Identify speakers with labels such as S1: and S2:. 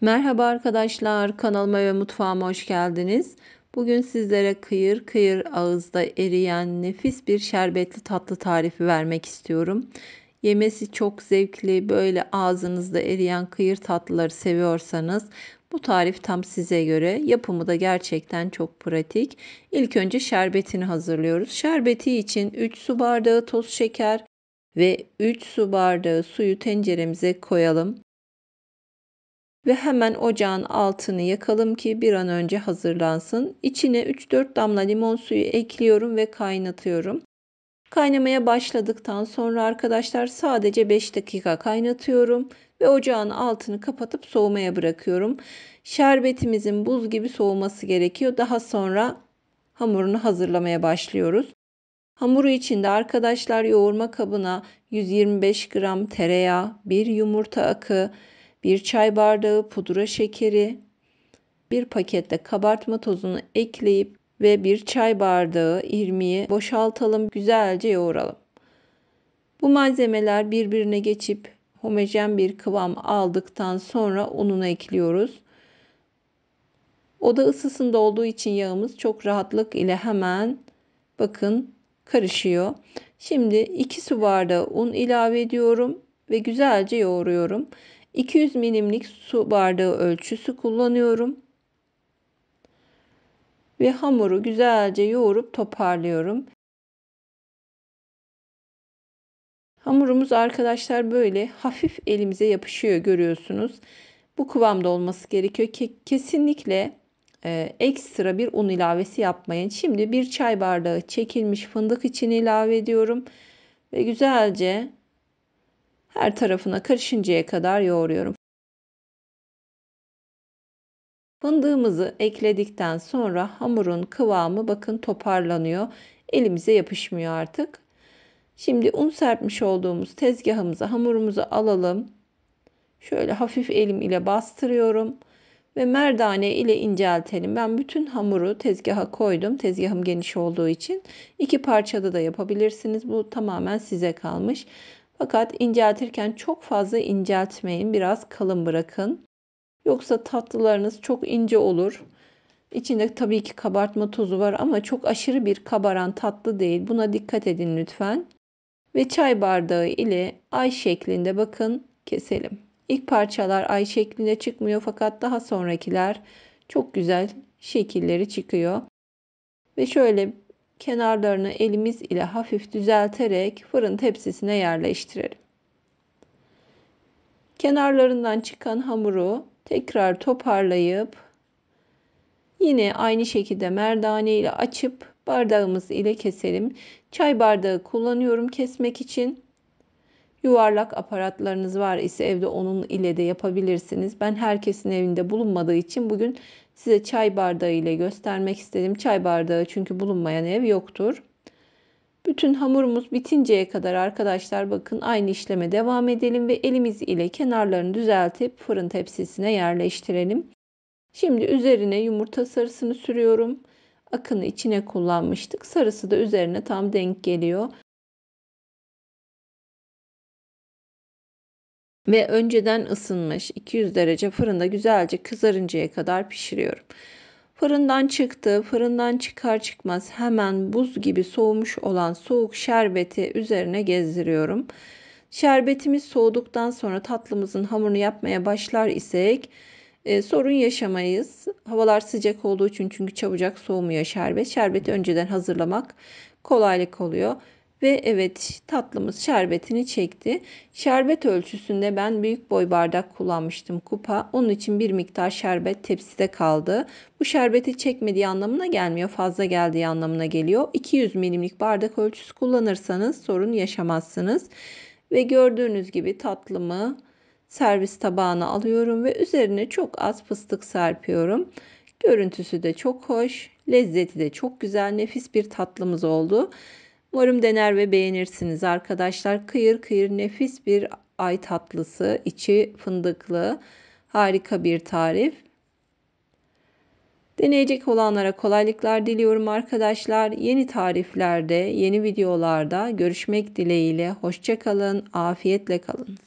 S1: Merhaba arkadaşlar, kanalıma ve mutfağıma hoş geldiniz. Bugün sizlere kıyır kıyır ağızda eriyen nefis bir şerbetli tatlı tarifi vermek istiyorum. Yemesi çok zevkli, böyle ağzınızda eriyen kıyır tatlıları seviyorsanız bu tarif tam size göre. Yapımı da gerçekten çok pratik. İlk önce şerbetini hazırlıyoruz. Şerbeti için 3 su bardağı toz şeker ve 3 su bardağı suyu tenceremize koyalım ve hemen ocağın altını yakalım ki bir an önce hazırlansın. İçine 3-4 damla limon suyu ekliyorum ve kaynatıyorum. Kaynamaya başladıktan sonra arkadaşlar sadece 5 dakika kaynatıyorum ve ocağın altını kapatıp soğumaya bırakıyorum. Şerbetimizin buz gibi soğuması gerekiyor. Daha sonra hamurunu hazırlamaya başlıyoruz. Hamuru içinde arkadaşlar yoğurma kabına 125 gram tereyağı, bir yumurta akı, 1 çay bardağı pudra şekeri, 1 pakette kabartma tozunu ekleyip ve 1 çay bardağı irmiği boşaltalım, güzelce yoğuralım. Bu malzemeler birbirine geçip homojen bir kıvam aldıktan sonra ununu ekliyoruz. Oda ısısında olduğu için yağımız çok rahatlık ile hemen bakın karışıyor. Şimdi 2 su bardağı un ilave ediyorum ve güzelce yoğuruyorum. 200 milimlik su bardağı ölçüsü kullanıyorum. Ve hamuru güzelce yoğurup toparlıyorum. Hamurumuz arkadaşlar böyle hafif elimize yapışıyor görüyorsunuz. Bu kıvamda olması gerekiyor. kesinlikle e, ekstra bir un ilavesi yapmayın. Şimdi bir çay bardağı çekilmiş fındık için ilave ediyorum. Ve güzelce her tarafına karışıncaya kadar yoğuruyorum. Fındığımızı ekledikten sonra hamurun kıvamı bakın toparlanıyor. Elimize yapışmıyor artık. Şimdi un serpmiş olduğumuz tezgahımıza hamurumuzu alalım. Şöyle hafif elim ile bastırıyorum ve merdane ile inceltelim. Ben bütün hamuru tezgaha koydum. Tezgahım geniş olduğu için iki parçada da yapabilirsiniz. Bu tamamen size kalmış. Fakat inceltirken çok fazla inceltmeyin. Biraz kalın bırakın. Yoksa tatlılarınız çok ince olur. İçinde tabii ki kabartma tozu var ama çok aşırı bir kabaran tatlı değil. Buna dikkat edin lütfen. Ve çay bardağı ile ay şeklinde bakın keselim. İlk parçalar ay şeklinde çıkmıyor fakat daha sonrakiler çok güzel şekilleri çıkıyor. Ve şöyle kenarlarını elimiz ile hafif düzelterek fırın tepsisine yerleştirelim. Kenarlarından çıkan hamuru tekrar toparlayıp yine aynı şekilde merdane ile açıp bardağımız ile keselim. Çay bardağı kullanıyorum kesmek için. Yuvarlak aparatlarınız var ise evde onun ile de yapabilirsiniz. Ben herkesin evinde bulunmadığı için bugün Size çay bardağı ile göstermek istedim. Çay bardağı çünkü bulunmayan ev yoktur. Bütün hamurumuz bitinceye kadar arkadaşlar bakın aynı işleme devam edelim ve elimiz ile kenarlarını düzeltip fırın tepsisine yerleştirelim. Şimdi üzerine yumurta sarısını sürüyorum. Akını içine kullanmıştık. Sarısı da üzerine tam denk geliyor. ve önceden ısınmış 200 derece fırında güzelce kızarıncaya kadar pişiriyorum. Fırından çıktı, fırından çıkar çıkmaz hemen buz gibi soğumuş olan soğuk şerbeti üzerine gezdiriyorum. Şerbetimiz soğuduktan sonra tatlımızın hamurunu yapmaya başlar isek e, sorun yaşamayız. Havalar sıcak olduğu için çünkü çabucak soğumuyor şerbet. Şerbeti önceden hazırlamak kolaylık oluyor. Ve evet tatlımız şerbetini çekti. Şerbet ölçüsünde ben büyük boy bardak kullanmıştım kupa. Onun için bir miktar şerbet tepside kaldı. Bu şerbeti çekmediği anlamına gelmiyor. Fazla geldiği anlamına geliyor. 200 milimlik bardak ölçüsü kullanırsanız sorun yaşamazsınız. Ve gördüğünüz gibi tatlımı servis tabağına alıyorum ve üzerine çok az fıstık serpiyorum. Görüntüsü de çok hoş, lezzeti de çok güzel, nefis bir tatlımız oldu. Umarım dener ve beğenirsiniz arkadaşlar. Kıyır kıyır nefis bir ay tatlısı, içi fındıklı, harika bir tarif. Deneyecek olanlara kolaylıklar diliyorum arkadaşlar. Yeni tariflerde, yeni videolarda görüşmek dileğiyle. Hoşçakalın, afiyetle kalın.